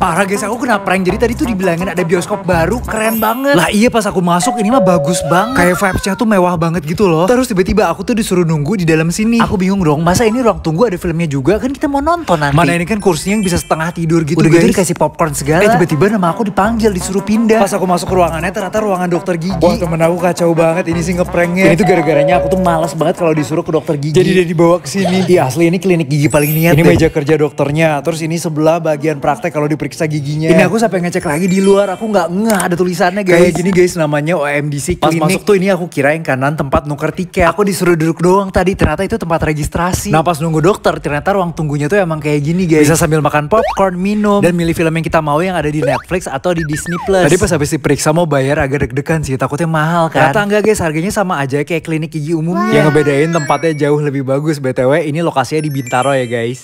Parah guys, aku kena prank. Jadi tadi tuh dibilangin ada bioskop baru, keren banget. Lah iya pas aku masuk ini mah bagus banget. Kayak vibesnya tuh mewah banget gitu loh. Terus tiba-tiba aku tuh disuruh nunggu di dalam sini. Aku bingung dong, masa ini ruang tunggu ada filmnya juga? Kan kita mau nonton nanti. Mana ini kan kursinya yang bisa setengah tidur gitu Udah gitu guys. gitu dikasih popcorn segala. Eh tiba-tiba nama aku dipanggil, disuruh pindah. Pas aku masuk ke ruangannya ternyata ruangan dokter gigi. Wah temen aku kacau banget ini sih ngepranknya. Ini tuh gara-garanya aku tuh malas banget kalau disuruh ke dokter gigi. Jadi dia dibawa ke sini. Iya asli ini klinik gigi paling niat. Ini deh. meja kerja dokternya. Terus ini sebelah bagian praktek kalau diperiksa periksa giginya. Ini aku sampai ngecek lagi di luar aku nggak ngeh ada tulisannya guys. Kayak gini guys namanya OMDC Pas klinik. masuk tuh ini aku kira yang kanan tempat nuker tiket. Aku disuruh duduk doang tadi ternyata itu tempat registrasi. Nah pas nunggu dokter ternyata ruang tunggunya tuh emang kayak gini guys. Bisa sambil makan popcorn, minum dan milih film yang kita mau yang ada di Netflix atau di Disney Plus. Tadi pas habis diperiksa mau bayar agak deg-degan sih takutnya mahal kan. Ternyata enggak guys harganya sama aja kayak klinik gigi umum. Yang ngebedain tempatnya jauh lebih bagus BTW ini lokasinya di Bintaro ya guys.